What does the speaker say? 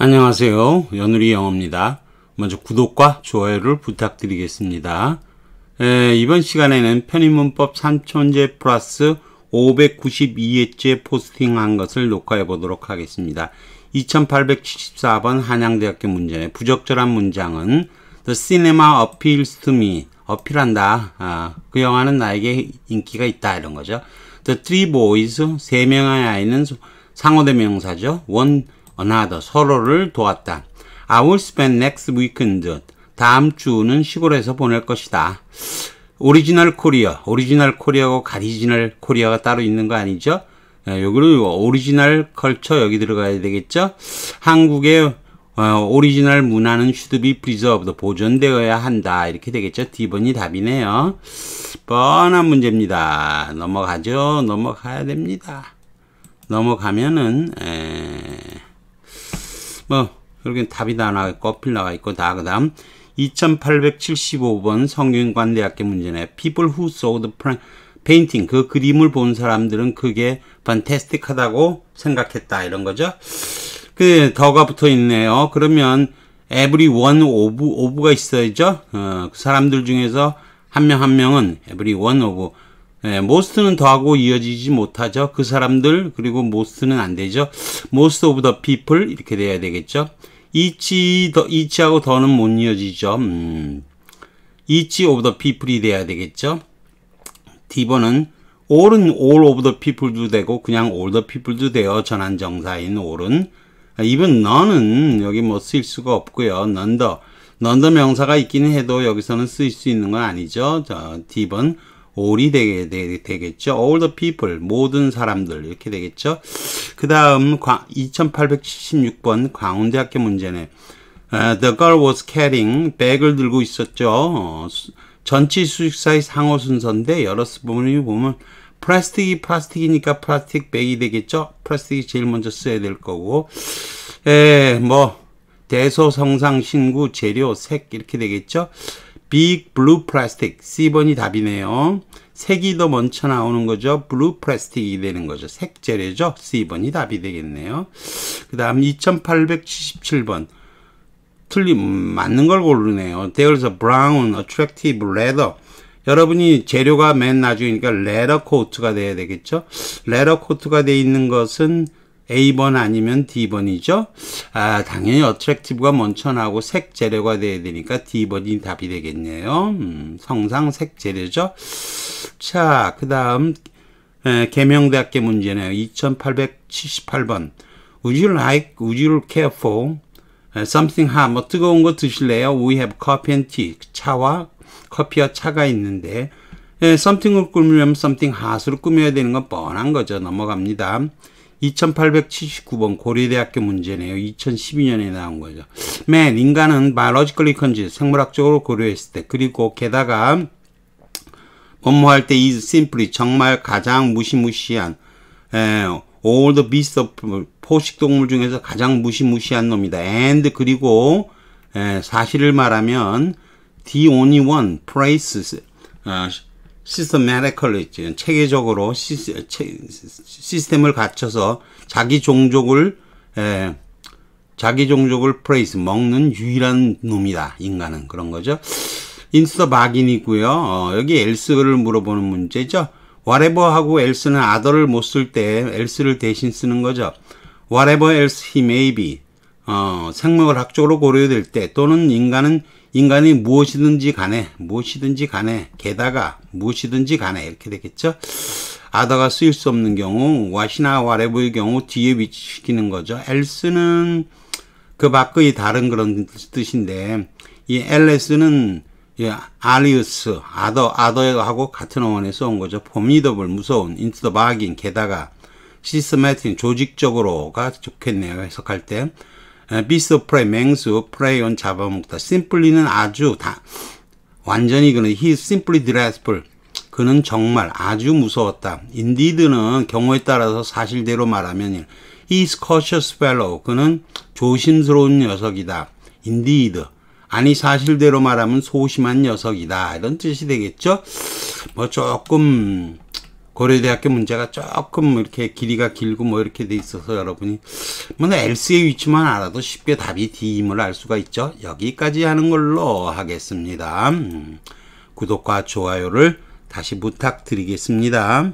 안녕하세요. 연우리 영어입니다. 먼저 구독과 좋아요를 부탁드리겠습니다. 에, 이번 시간에는 편의문법 3천제 플러스 592회째 포스팅한 것을 녹화해 보도록 하겠습니다. 2874번 한양대학교 문제의 부적절한 문장은 The cinema appeals to me. 어필한다. 아, 그 영화는 나에게 인기가 있다. 이런 거죠. The three boys. 세 명의 아이는 상호대명사죠. One another 서로를 도왔다. I will spend next weekend. 다음 주는 시골에서 보낼 것이다. 오리지널 코리아, 오리지널 코리아고 가리지널 코리아가 따로 있는 거 아니죠? 예, 여기는 오리지널 컬처 여기 들어가야 되겠죠? 한국의 어, 오리지널 문화는 should be preserved, 보존되어야 한다. 이렇게 되겠죠? D번이 답이네요. 뻔한 문제입니다. 넘어가죠? 넘어가야 됩니다. 넘어가면은, 에... 뭐그러는 어, 답이 다나와 있고 필 나가 있고 다 그다음 2875번 성균관대학교 문제네. People who saw the painting 그 그림을 본 사람들은 그게 fantastic하다고 생각했다 이런 거죠. 그 더가 붙어 있네요. 그러면 everyone of of가 있어야죠. 어, 그 사람들 중에서 한 명한 한 명은 everyone of 예, 모스트는 더하고 이어지지 못하죠. 그 사람들 그리고 모스트는 안 되죠. 모스트 오브 더 피플 이렇게 돼야 되겠죠. 이치 더이치하고 더는 못 이어지죠. 음. each of t 이 돼야 되겠죠. D번은 올은 all of the people도 되고 그냥 all the people도 돼요. 전환정사인 올은 아, 이번 너는 여기 뭐 쓸 수가 없고요. 넌더 넌더 명사가 있기는 해도 여기서는 쓰일 수 있는 건 아니죠. 자, D번 올이 되게, 되겠죠. all the people, 모든 사람들 이렇게 되겠죠. 그 다음 2876번 광운대학교 문제네. 아, the girl was carrying 백을 들고 있었죠. 전치 수식사의 상호 순서인데 여러 부분을 보면 플라스틱이 플라스틱이니까 플라스틱 백이 되겠죠. 플라스틱이 제일 먼저 써야 될 거고. 에, 예, 뭐 대소성상 신구 재료 색 이렇게 되겠죠. Big Blue Plastic. C번이 답이네요. 색이 더 먼저 나오는 거죠. Blue Plastic이 되는 거죠. 색 재래죠. C번이 답이 되겠네요. 그 다음 2877번. 틀림, 맞는 걸 고르네요. There's a brown attractive leather. 여러분이 재료가 맨 나중이니까 레더 코트가 돼야 되겠죠. 레더 코트가 돼 있는 것은 A번 아니면 D번이죠. 아, 당연히 어트랙티브가 먼저 나오고 색 재료가 돼야 되니까 D번이 답이 되겠네요. 음, 성상 색 재료죠. 자, 그 다음, 개명대학교 문제네요. 2878번. Would you like, would you care for something hot? 뭐 뜨거운 거 드실래요? We have coffee and tea. 차와 커피와 차가 있는데, 예, something을 꾸미면 something hot으로 꾸며야 되는 건 뻔한 거죠. 넘어갑니다. 2879번 고려대학교 문제네요. 2012년에 나온 거죠. 맨 인간은 b i o l o g i c 생물학적으로 고려했을 때 그리고 게다가 업무할 때 is simply 정말 가장 무시무시한 에, all the b e a s t of 포식동물 중에서 가장 무시무시한 놈이다. and 그리고 에, 사실을 말하면 the only one p r a i e 어, 시스 s t 리컬 a t i 체계적으로 시스템을 갖춰서 자기 종족을 에, 자기 종족을 프레이스 먹는 유일한 놈이다 인간은 그런 거죠 인스터 박인이고요 어, 여기 엘스를 물어보는 문제죠 whatever하고 엘스는아더를못 쓸때엘스를 대신 쓰는 거죠 whatever else he may be 어, 생물을 학적으로 고려될 때 또는 인간은 인간이 무엇이든지 간에 무엇이든지 간에 게다가 무엇이든지 간에 이렇게 되겠죠. 아더가 쓰일 수 없는 경우 와시나 와레브의 경우 뒤에 위치시키는 거죠. 엘스는그 밖의 다른 그런 뜻인데 이엘레스는 예, a l i u 아더, 아더하고 같은 어원에서 온 거죠. 포미 r 블 무서운, 인 n t 바긴 게다가, 시스 s t 조직적으로가 좋겠네요. 해석할 때. 비스 오프 프레이, 맹수, 프레이 온 잡아먹다. 심플리는 아주 다 완전히 그는 he simply dreadful. 그는 정말 아주 무서웠다. indeed는 경우에 따라서 사실대로 말하면 he is cautious fellow. 그는 조심스러운 녀석이다. indeed. 아니 사실대로 말하면 소심한 녀석이다. 이런 뜻이 되겠죠? 뭐 조금 고려대학교 문제가 조금 이렇게 길이가 길고 뭐 이렇게 돼 있어서 여러분이 뭐 L스의 위치만 알아도 쉽게 답이 D임을 알 수가 있죠. 여기까지 하는 걸로 하겠습니다. 음, 구독과 좋아요를 다시 부탁드리겠습니다.